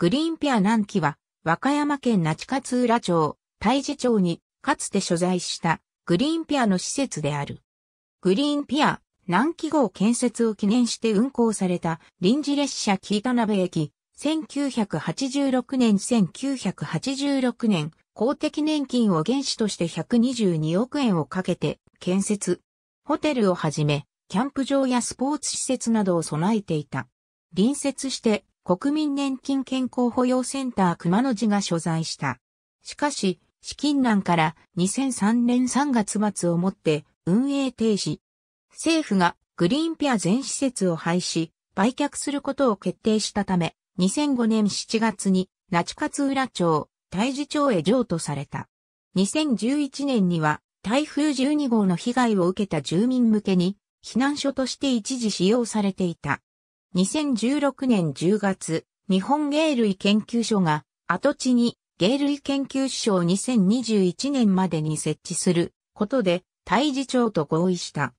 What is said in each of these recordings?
グリーンピア南紀は、和歌山県那智勝浦町、大治町に、かつて所在したグリーンピアの施設である。グリーンピア、南紀号建設を記念して運行された臨時列車紀田鍋駅、1986年1986年、公的年金を原資として122億円をかけて建設、ホテルをはじめ、キャンプ場やスポーツ施設などを備えていた。隣接して国民年金健康保養センター熊野寺が所在した。しかし、資金難から2003年3月末をもって運営停止。政府がグリーンピア全施設を廃止、売却することを決定したため、2005年7月に那智勝浦町、大治町へ譲渡された。2011年には台風12号の被害を受けた住民向けに避難所として一時使用されていた。2016年10月、日本芸類研究所が跡地に芸類研究所を2021年までに設置することで、大事次長と合意した。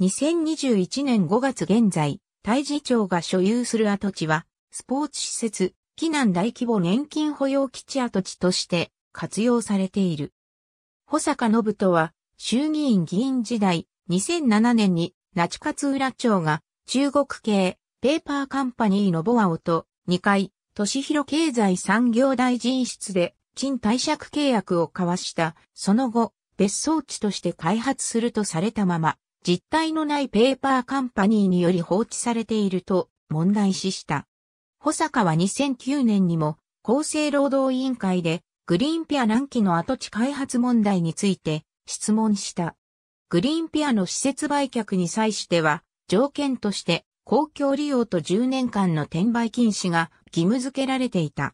2021年5月現在、大事次長が所有する跡地は、スポーツ施設、避難大規模年金保養基地跡地として活用されている。保坂信人は、衆議院議員時代、2007年に、那智勝浦町が中国系ペーパーカンパニーのボアオと2回、都市広経済産業大臣室で賃貸借契約を交わした、その後、別荘地として開発するとされたまま、実体のないペーパーカンパニーにより放置されていると問題視した。保坂は2009年にも厚生労働委員会でグリーンピア南紀の跡地開発問題について質問した。グリーンピアの施設売却に際しては条件として公共利用と10年間の転売禁止が義務付けられていた。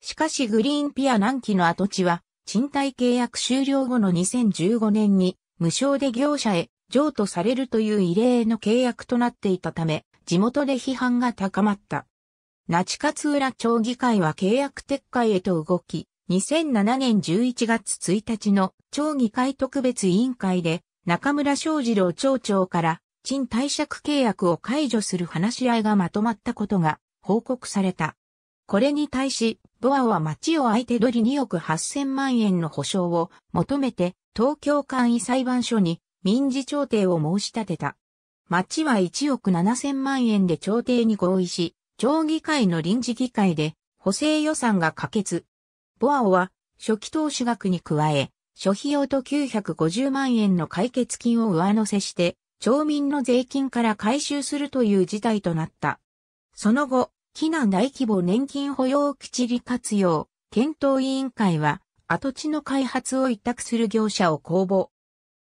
しかしグリーンピア南紀の跡地は、賃貸契約終了後の2015年に、無償で業者へ譲渡されるという異例の契約となっていたため、地元で批判が高まった。那智勝浦町議会は契約撤回へと動き、2007年11月1日の町議会特別委員会で中村昌次郎町長から賃貸借契約を解除する話し合いがまとまったことが報告された。これに対し、ボアは町を相手取り2億8000万円の保証を求めて東京簡易裁判所に民事調停を申し立てた。町は1億7000万円で調停に合意し、町議会の臨時議会で補正予算が可決。ボアオは初期投資額に加え、諸費用と950万円の解決金を上乗せして町民の税金から回収するという事態となった。その後、避難大規模年金保養基地利活用、検討委員会は、跡地の開発を委託する業者を公募。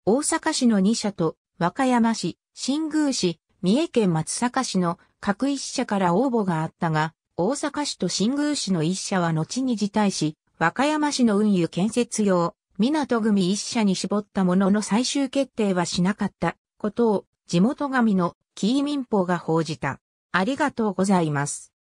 大阪市の2社と、和歌山市、新宮市、三重県松阪市の各1社から応募があったが、大阪市と新宮市の1社は後に辞退し、和歌山市の運輸建設用、港組1社に絞ったものの最終決定はしなかった。ことを地元紙のキー民報が報じた。ありがとうございます。